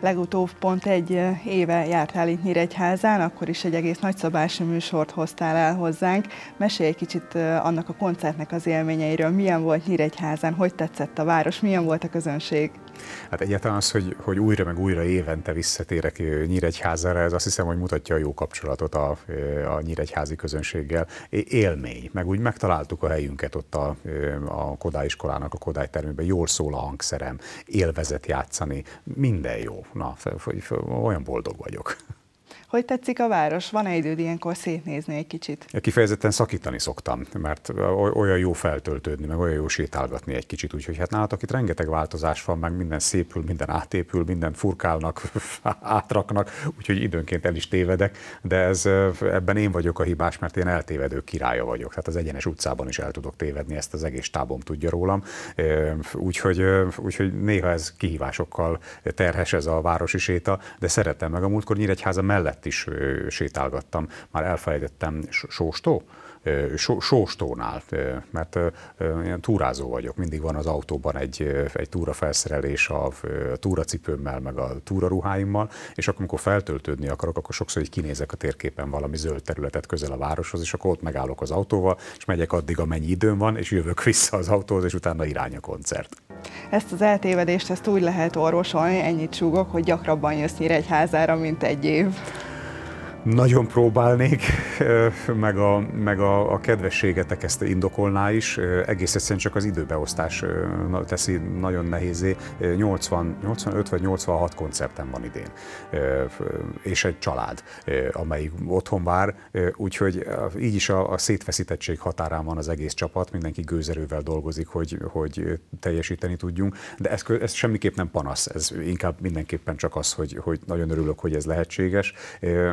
Legutóbb pont egy éve jártál itt Nyíregyházán, akkor is egy egész nagyszabású műsort hoztál el hozzánk. Mesélj egy kicsit annak a koncertnek az élményeiről. Milyen volt Nyíregyházán, hogy tetszett a város, milyen volt a közönség? Hát egyáltalán az, hogy, hogy újra meg újra évente visszatérek Nyíregyházára, ez azt hiszem, hogy mutatja a jó kapcsolatot a, a nyíregyházi közönséggel. Élmény, meg úgy megtaláltuk a helyünket ott a, a Kodály iskolának a Kodály termében, jól szól a hangszerem, élvezet játszani, minden jó. Na, olyan boldog vagyok. Hogy tetszik a város? van egy időd ilyenkor szétnézni egy kicsit? Ja, kifejezetten szakítani szoktam, mert olyan jó feltöltődni, meg olyan jó sétálgatni egy kicsit, úgyhogy hát nálatok itt rengeteg változás van, meg minden szépül, minden átépül, minden furkálnak, átraknak, úgyhogy időnként el is tévedek, de ez, ebben én vagyok a hibás, mert én eltévedő királya vagyok. Tehát az egyenes utcában is el tudok tévedni, ezt az egész tábom tudja rólam. Úgyhogy, úgyhogy néha ez kihívásokkal terhes ez a városi séta, de szeretem meg a múltkor Nyíregyháza mellett mellett is sétálgattam, már elfelejtettem Sóstó, Sóstónál, mert ilyen túrázó vagyok, mindig van az autóban egy, egy túrafelszerelés a túracipőmmel, meg a túraruháimmal, és akkor, amikor feltöltődni akarok, akkor sokszor így kinézek a térképen valami zöld területet közel a városhoz, és akkor ott megállok az autóval, és megyek addig, amennyi időm van, és jövök vissza az autóhoz, és utána irány a koncert. Ezt az eltévedést ezt úgy lehet orvosolni, ennyit súgok, hogy gyakrabban jössz házára, mint egy év. Nagyon próbálnék, meg a, meg a, a kedvességetek ezt indokolná is, egész egyszerűen csak az időbeosztás teszi nagyon nehézé. 80, 85 vagy 86 koncertem van idén, és egy család, amelyik otthon vár, úgyhogy így is a, a szétfeszítettség határán van az egész csapat, mindenki gőzerővel dolgozik, hogy, hogy teljesíteni tudjunk, de ez, ez semmiképp nem panasz, ez inkább mindenképpen csak az, hogy, hogy nagyon örülök, hogy ez lehetséges,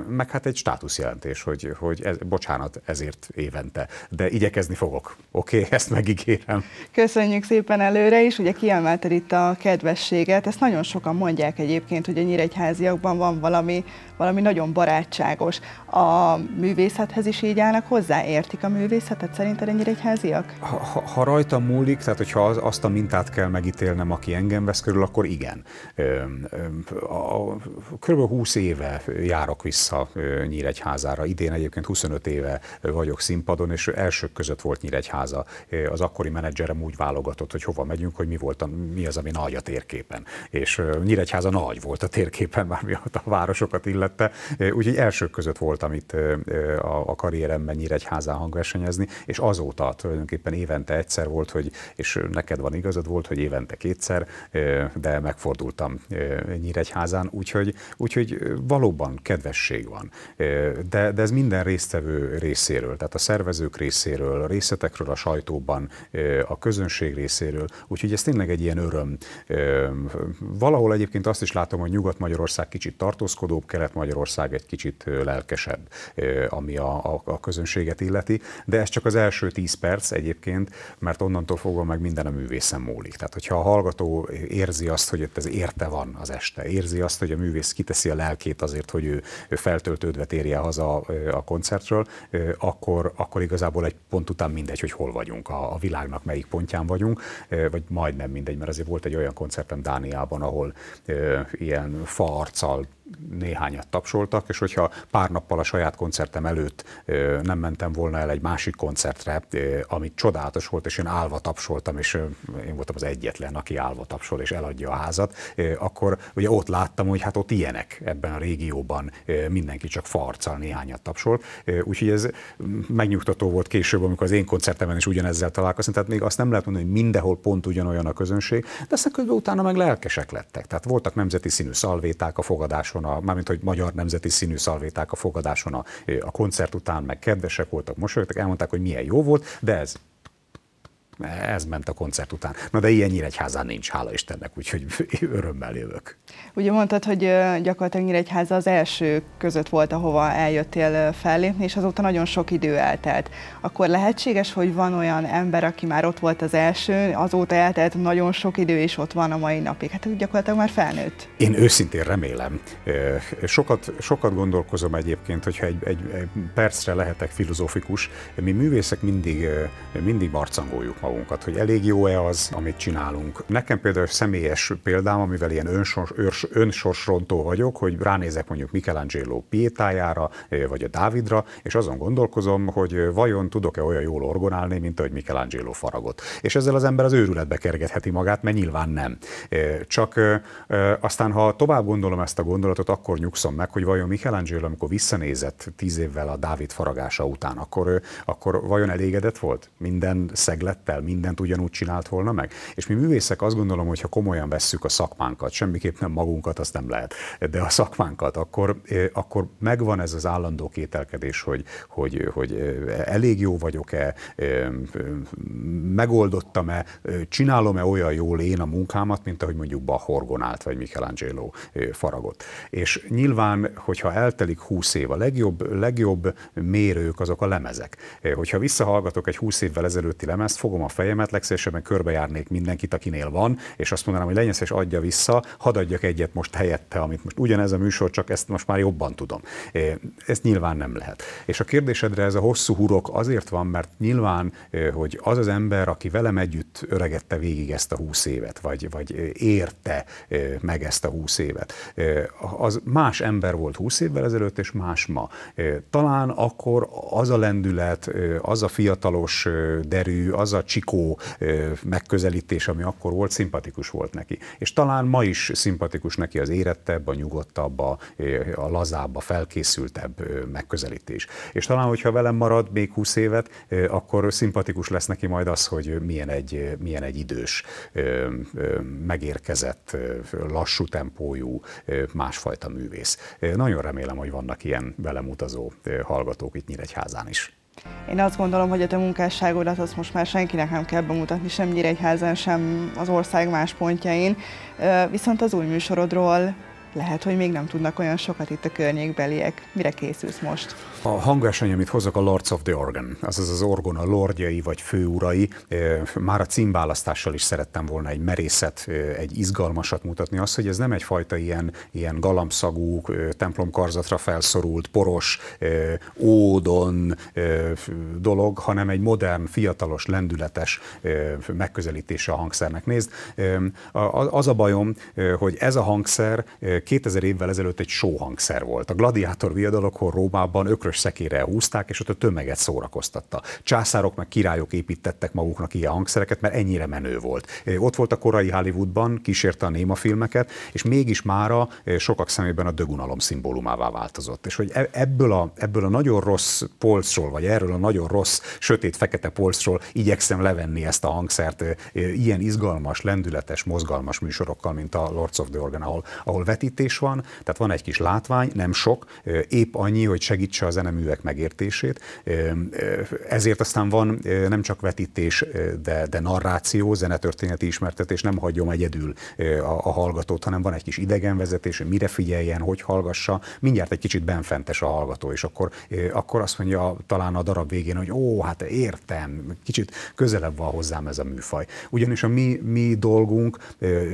meg hát hát egy státuszjelentés, hogy, hogy ez, bocsánat ezért évente, de igyekezni fogok. Oké, okay, ezt megígérem. Köszönjük szépen előre is, ugye kiemelted itt a kedvességet, ezt nagyon sokan mondják egyébként, hogy a nyíregyháziakban van valami, valami nagyon barátságos. A művészethez is így állnak hozzá, értik a művészetet szerinted a nyíregyháziak? Ha, ha, ha rajta múlik, tehát hogyha az, azt a mintát kell megítélnem, aki engem vesz körül, akkor igen. Körülbelül 20 éve járok vissza Nyíregyházára. Idén egyébként 25 éve vagyok színpadon, és elsők között volt Nyíregyháza. Az akkori menedzserem úgy válogatott, hogy hova megyünk, hogy mi, volt a, mi az, ami nagy a térképen. És Nyíregyháza nagy volt a térképen, már mi a városokat illette. Úgyhogy elsők között voltam itt a karrieremben Nyíregyházán hangversenyezni, és azóta tulajdonképpen évente egyszer volt, hogy, és neked van igazad volt, hogy évente kétszer, de megfordultam Nyíregyházán, úgyhogy, úgyhogy valóban kedvesség van. De, de ez minden résztvevő részéről, tehát a szervezők részéről, a részletekről a sajtóban, a közönség részéről, úgyhogy ez tényleg egy ilyen öröm. Valahol egyébként azt is látom, hogy Nyugat-Magyarország kicsit tartózkodóbb, Kelet-Magyarország egy kicsit lelkesebb, ami a, a, a közönséget illeti, de ez csak az első tíz perc egyébként, mert onnantól fogva meg minden a művészen múlik. Tehát, hogyha a hallgató érzi azt, hogy itt ez érte van az este, érzi azt, hogy a művész kiteszi a lelkét azért, hogy ő, ő feltöltő kötődve térje haza a koncertről, akkor, akkor igazából egy pont után mindegy, hogy hol vagyunk, a, a világnak melyik pontján vagyunk, vagy majdnem mindegy, mert azért volt egy olyan koncertem Dániában, ahol ilyen fa néhányat tapsoltak, és hogyha pár nappal a saját koncertem előtt nem mentem volna el egy másik koncertre, ami csodálatos volt, és én állva tapsoltam, és én voltam az egyetlen, aki állva tapsol és eladja a házat, akkor ugye ott láttam, hogy hát ott ilyenek ebben a régióban, mindenki csak farccal néhányat tapsolt, úgyhogy ez megnyugtató volt később, amikor az én koncertemen is ugyanezzel találkoztam, tehát még azt nem lehet mondani, hogy mindenhol pont ugyanolyan a közönség, de aztán közben utána meg lelkesek lettek. Tehát voltak nemzeti színű szalvéták a fogadáson, fogadáson, a, mármint hogy magyar nemzeti színű szalvéták a fogadáson a, a koncert után, meg kedvesek voltak, mosolyogtak, elmondták, hogy milyen jó volt, de ez ez ment a koncert után. Na de ilyen nyíregyházán nincs, hála Istennek, úgyhogy örömmel jövök. Ugye mondtad, hogy gyakorlatilag Nyíregyháza az első között volt, ahova eljöttél fellépni, és azóta nagyon sok idő eltelt. Akkor lehetséges, hogy van olyan ember, aki már ott volt az első, azóta eltelt nagyon sok idő, és ott van a mai napig. Hát gyakorlatilag már felnőtt. Én őszintén remélem. Sokat, sokat gondolkozom egyébként, hogyha egy, egy percre lehetek filozófikus. Mi művészek mindig, mindig marcangoljuk magunkat, hogy elég jó-e az, amit csinálunk. Nekem például személyes példám, amivel ilyen önsors, örs, önsorsrontó vagyok, hogy ránézek mondjuk Michelangelo Pietájára, vagy a Dávidra, és azon gondolkozom, hogy vajon tudok-e olyan jól orgonálni, mint ahogy Michelangelo faragott. És ezzel az ember az őrületbe kergetheti magát, mert nyilván nem. Csak aztán, ha tovább gondolom ezt a gondolatot, akkor nyugszom meg, hogy vajon Michelangelo, amikor visszanézett tíz évvel a Dávid faragása után, akkor, akkor vajon elégedett volt minden szeglettel? ezzel mindent ugyanúgy csinált volna meg? És mi művészek azt gondolom, hogy ha komolyan vesszük a szakmánkat, semmiképp nem magunkat, azt nem lehet, de a szakmánkat, akkor, eh, akkor megvan ez az állandó kételkedés, hogy, hogy, hogy eh, elég jó vagyok-e, eh, megoldottam-e, csinálom-e olyan jól én a munkámat, mint ahogy mondjuk Bach horgonált, vagy Michelangelo faragott. És nyilván, hogyha eltelik 20 év, a legjobb, legjobb mérők azok a lemezek. Hogyha visszahallgatok egy 20 évvel ezelőtti lemezt, fogom a a fejemet, legszélesebben körbejárnék mindenkit, akinél van, és azt mondanám, hogy legyen és adja vissza, hadd adjak egyet most helyette, amit most ugyanez a műsor, csak ezt most már jobban tudom. ez nyilván nem lehet. És a kérdésedre ez a hosszú hurok azért van, mert nyilván, hogy az az ember, aki velem együtt öregette végig ezt a húsz évet, vagy, vagy érte meg ezt a húsz évet, az más ember volt húsz évvel ezelőtt, és más ma. Talán akkor az a lendület, az a fiatalos derű, az a csin sikó megközelítés, ami akkor volt, szimpatikus volt neki. És talán ma is szimpatikus neki az érettebb, a nyugodtabb, a, a lazább, a felkészültebb megközelítés. És talán, hogyha velem marad még 20 évet, akkor szimpatikus lesz neki majd az, hogy milyen egy, milyen egy idős, megérkezett, lassú tempójú, másfajta művész. Nagyon remélem, hogy vannak ilyen velem utazó hallgatók itt Nyíregyházán is. Én azt gondolom, hogy a te munkásságodat azt most már senkinek nem kell bemutatni, sem Nyíregyházán, sem az ország más pontjain. Viszont az új műsorodról lehet, hogy még nem tudnak olyan sokat itt a környékbeliek. Mire készülsz most? A hangverseny, amit hozok, a Lords of the Organ, azaz az a lordjai vagy főurai. Már a címválasztással is szerettem volna egy merészet, egy izgalmasat mutatni. Az, hogy ez nem egyfajta ilyen, ilyen galamszagú, templomkarzatra felszorult, poros, ódon dolog, hanem egy modern, fiatalos, lendületes megközelítése a hangszernek. Nézd, az a bajom, hogy ez a hangszer 2000 évvel ezelőtt egy sóhangszer volt. A gladiátor viadalokon Rómában ökrös szekére húzták, és ott a tömeget szórakoztatta. Császárok meg királyok építettek maguknak ilyen hangszereket, mert ennyire menő volt. Ott volt a korai Hollywoodban, kísérte a néma filmeket, és mégis mára sokak szemében a dögunalom szimbólumává változott. És hogy e, ebből a, ebből a nagyon rossz polcról, vagy erről a nagyon rossz sötét-fekete polcról igyekszem levenni ezt a hangszert ilyen izgalmas, lendületes, mozgalmas műsorokkal, mint a Lords of the Organ, ahol, ahol vetít közvetítés van, tehát van egy kis látvány, nem sok, épp annyi, hogy segítse a zeneművek megértését. Ezért aztán van nem csak vetítés, de, de narráció, zenetörténeti ismertetés, nem hagyom egyedül a, a hallgatót, hanem van egy kis idegenvezetés, hogy mire figyeljen, hogy hallgassa, mindjárt egy kicsit benfentes a hallgató, és akkor, akkor azt mondja talán a darab végén, hogy ó, hát értem, kicsit közelebb van hozzám ez a műfaj. Ugyanis a mi, mi dolgunk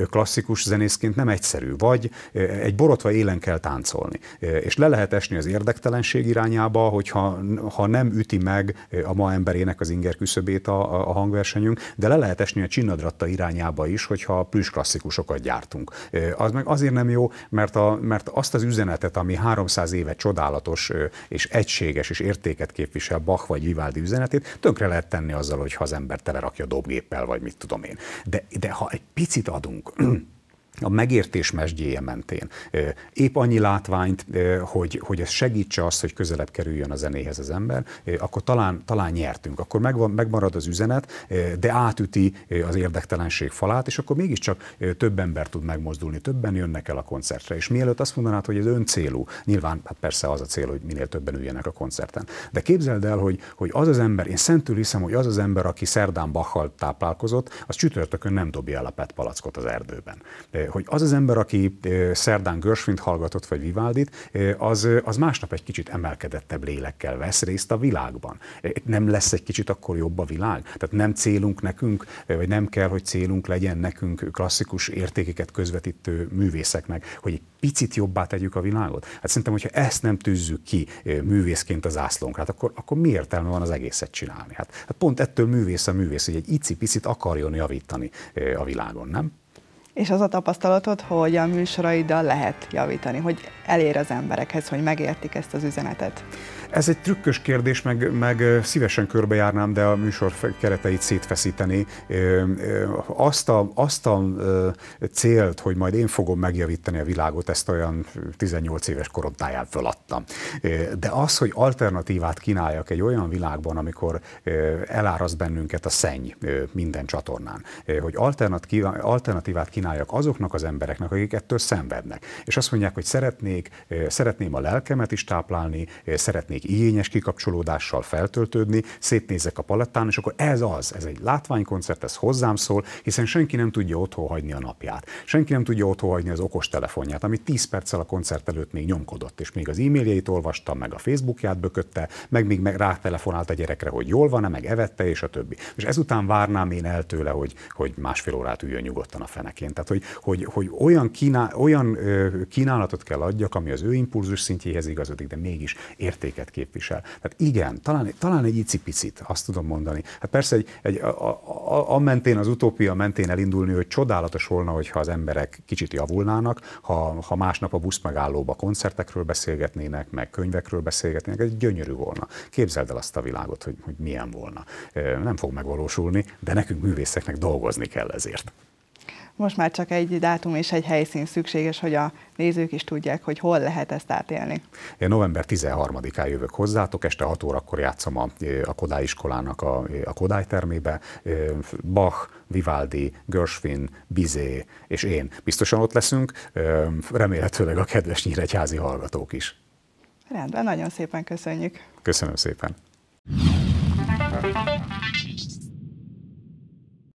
klasszikus zenészként nem egyszerű. Vagy egy borotva élen kell táncolni. És le lehet esni az érdektelenség irányába, hogyha ha nem üti meg a ma emberének az inger küszöbét a, a hangversenyünk, de le lehet esni a csinnadratta irányába is, hogyha plusz klasszikusokat gyártunk. Az meg azért nem jó, mert, a, mert azt az üzenetet, ami 300 éve csodálatos és egységes és értéket képvisel Bach vagy Vivaldi üzenetét, tönkre lehet tenni azzal, hogy ha az ember telerakja dobgéppel, vagy mit tudom én. De, de ha egy picit adunk a megértés mesdjéje mentén. Épp annyi látványt, hogy, hogy ez segítse azt, hogy közelebb kerüljön a zenéhez az ember, akkor talán, talán nyertünk, akkor megvan, megmarad az üzenet, de átüti az érdektelenség falát, és akkor mégiscsak több ember tud megmozdulni, többen jönnek el a koncertre. És mielőtt azt mondanád, hogy ez öncélú, nyilván hát persze az a cél, hogy minél többen üljenek a koncerten. De képzeld el, hogy, hogy az az ember, én szentül hiszem, hogy az az ember, aki szerdán Bachal táplálkozott, az csütörtökön nem dobja el a PET palackot az erdőben hogy az az ember, aki szerdán Görsvint hallgatott, vagy Vivaldit, az, az másnap egy kicsit emelkedettebb lélekkel vesz részt a világban. Nem lesz egy kicsit akkor jobb a világ? Tehát nem célunk nekünk, vagy nem kell, hogy célunk legyen nekünk klasszikus értékeket közvetítő művészeknek, hogy egy picit jobbá tegyük a világot? Hát szerintem, hogyha ezt nem tűzzük ki művészként az ászlónkra, hát akkor, akkor mi értelme van az egészet csinálni? Hát, hát pont ettől művész a művész, hogy egy icipicit akarjon javítani a világon, nem? és az a tapasztalatod, hogy a műsoraiddal lehet javítani, hogy elér az emberekhez, hogy megértik ezt az üzenetet? Ez egy trükkös kérdés, meg, meg szívesen körbejárnám, de a műsor kereteit szétfeszíteni. Azt a, azt a célt, hogy majd én fogom megjavítani a világot, ezt olyan 18 éves korodtáján föladtam. De az, hogy alternatívát kínáljak egy olyan világban, amikor eláraszt bennünket a szenny minden csatornán, hogy alternatívát kínáljak csináljak azoknak az embereknek, akik ettől szenvednek. És azt mondják, hogy szeretnék, szeretném a lelkemet is táplálni, szeretnék igényes kikapcsolódással feltöltődni, szétnézek a palettán, és akkor ez az, ez egy látványkoncert, ez hozzám szól, hiszen senki nem tudja otthon hagyni a napját, senki nem tudja otthon hagyni az okos telefonját, ami 10 perccel a koncert előtt még nyomkodott, és még az e-mailjeit olvastam, meg a Facebookját bökötte, meg még meg rátelefonált a gyerekre, hogy jól van-e, meg evette, és a többi. És ezután várnám én el tőle, hogy, hogy másfél órát üljön nyugodtan a fenekén. Tehát, hogy, hogy, hogy olyan, kínál, olyan kínálatot kell adjak, ami az ő impulzus szintjéhez igazodik, de mégis értéket képvisel. Tehát igen, talán, talán egy icipicit, azt tudom mondani. Hát persze egy, egy a, a, a mentén, az utópia mentén elindulni, hogy csodálatos volna, hogyha az emberek kicsit javulnának, ha, ha másnap a busz megállóba koncertekről beszélgetnének, meg könyvekről beszélgetnének, ez gyönyörű volna. Képzeld el azt a világot, hogy, hogy milyen volna. Nem fog megvalósulni, de nekünk művészeknek dolgozni kell ezért. Most már csak egy dátum és egy helyszín szükséges, hogy a nézők is tudják, hogy hol lehet ezt átélni. Én november 13-án jövök hozzátok, este 6 órakor játszom a, a Kodály iskolának a, a Kodály termébe. Bach, Vivaldi, Gershwin, Bizé és én biztosan ott leszünk, remélhetőleg a kedves nyíregyházi hallgatók is. Rendben, nagyon szépen köszönjük. Köszönöm szépen.